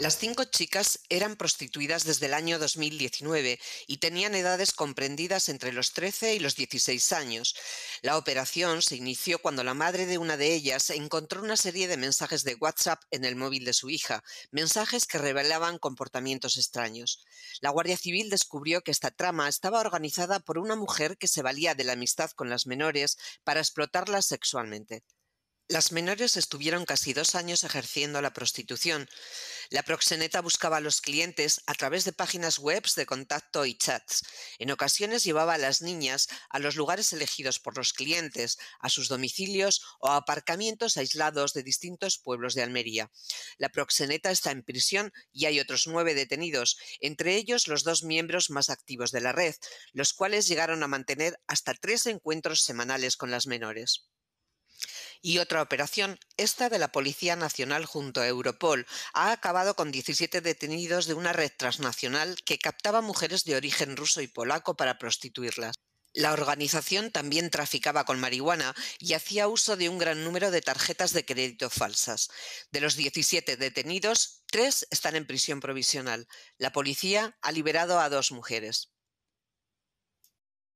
Las cinco chicas eran prostituidas desde el año 2019 y tenían edades comprendidas entre los 13 y los 16 años. La operación se inició cuando la madre de una de ellas encontró una serie de mensajes de WhatsApp en el móvil de su hija, mensajes que revelaban comportamientos extraños. La Guardia Civil descubrió que esta trama estaba organizada por una mujer que se valía de la amistad con las menores para explotarlas sexualmente. Las menores estuvieron casi dos años ejerciendo la prostitución. La proxeneta buscaba a los clientes a través de páginas web de contacto y chats. En ocasiones llevaba a las niñas a los lugares elegidos por los clientes, a sus domicilios o a aparcamientos aislados de distintos pueblos de Almería. La proxeneta está en prisión y hay otros nueve detenidos, entre ellos los dos miembros más activos de la red, los cuales llegaron a mantener hasta tres encuentros semanales con las menores y otra operación, esta de la Policía Nacional junto a Europol, ha acabado con 17 detenidos de una red transnacional que captaba mujeres de origen ruso y polaco para prostituirlas. La organización también traficaba con marihuana y hacía uso de un gran número de tarjetas de crédito falsas. De los 17 detenidos, tres están en prisión provisional. La policía ha liberado a dos mujeres.